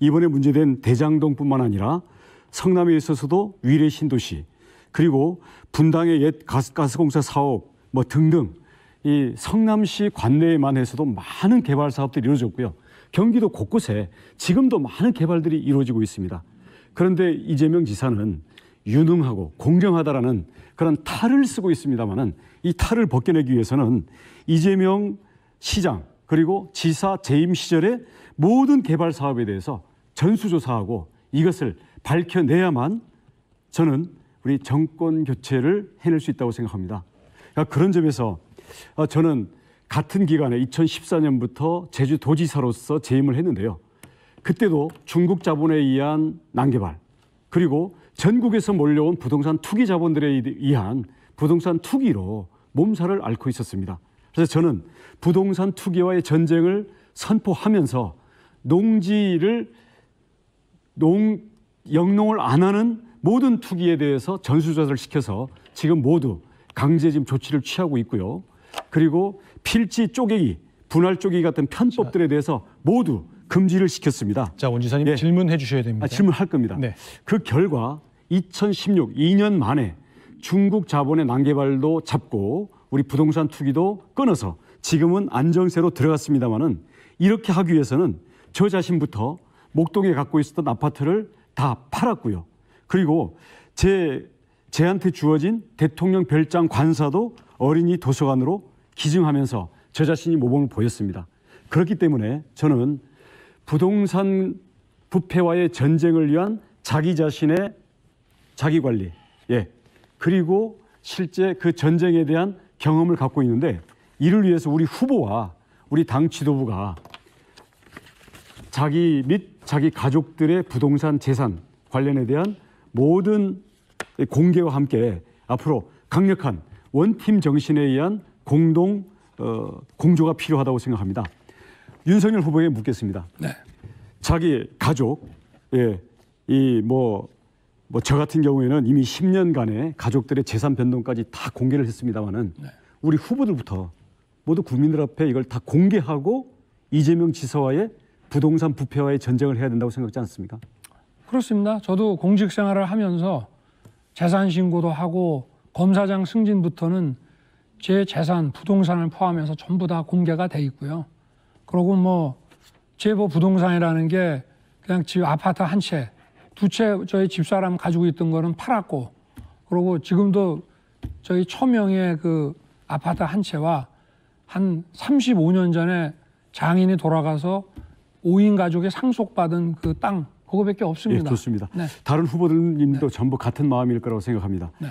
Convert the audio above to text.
이번에 문제된 대장동뿐만 아니라 성남에 있어서도 위례 신도시 그리고 분당의 옛 가스, 가스공사 사업 뭐 등등 이 성남시 관내에만 해서도 많은 개발 사업들이 이루어졌고요. 경기도 곳곳에 지금도 많은 개발들이 이루어지고 있습니다. 그런데 이재명 지사는 유능하고 공정하다라는 그런 탈을 쓰고 있습니다만은 이 탈을 벗겨내기 위해서는 이재명 시장 그리고 지사 재임 시절의 모든 개발 사업에 대해서 전수조사하고 이것을 밝혀내야만 저는 우리 정권 교체를 해낼 수 있다고 생각합니다. 그러니까 그런 점에서 어, 저는 같은 기간에 2014년부터 제주도지사로서 재임을 했는데요. 그때도 중국 자본에 의한 난개발 그리고 전국에서 몰려온 부동산 투기 자본들에 의한 부동산 투기로 몸살을 앓고 있었습니다. 그래서 저는 부동산 투기와의 전쟁을 선포하면서 농지를 농 영농을 안 하는 모든 투기에 대해서 전수조사를 시켜서 지금 모두 강제 지금 조치를 취하고 있고요. 그리고 필지 쪼개기, 분할 쪼개기 같은 편법들에 대해서 모두 금지를 시켰습니다. 자, 원지사님 예. 질문해 주셔야 됩니다. 아, 질문할 겁니다. 네. 그 결과 2016 2년 만에 중국 자본의 난개발도 잡고 우리 부동산 투기도 끊어서 지금은 안정세로 들어갔습니다마는 이렇게 하기 위해서는 저 자신부터 목동에 갖고 있었던 아파트를 다 팔았고요. 그리고 제, 제한테 주어진 대통령 별장 관사도 어린이 도서관으로 기증하면서 저 자신이 모범을 보였습니다. 그렇기 때문에 저는 부동산 부패와의 전쟁을 위한 자기 자신의 자기 관리, 예. 그리고 실제 그 전쟁에 대한 경험을 갖고 있는데 이를 위해서 우리 후보와 우리 당 지도부가 자기 및 자기 가족들의 부동산 재산 관련에 대한 모든 공개와 함께 앞으로 강력한 원팀 정신에 의한 공동 어, 공조가 필요하다고 생각합니다. 윤석열 후보에 묻겠습니다. 네. 자기 가족, 예, 이뭐뭐저 같은 경우에는 이미 10년간의 가족들의 재산 변동까지 다 공개를 했습니다마는 네. 우리 후보들부터 모두 국민들 앞에 이걸 다 공개하고 이재명 지사와의 부동산 부패와의 전쟁을 해야 된다고 생각하지 않습니까? 그렇습니다. 저도 공직 생활을 하면서 재산 신고도 하고 검사장 승진부터는 제 재산 부동산을 포함해서 전부 다 공개가 돼 있고요. 그리고 뭐 제보 부동산이라는 게 그냥 집 아파트 한 채, 두 채 저희 집사람 가지고 있던 거는 팔았고 그리고 지금도 저희 처명의 그 아파트 한 채와 한 35년 전에 장인이 돌아가서 5인 가족의 상속받은 그 땅 그거밖에 없습니다. 예, 좋습니다. 네. 다른 후보들님도 네. 전부 같은 마음일 거라고 생각합니다. 네.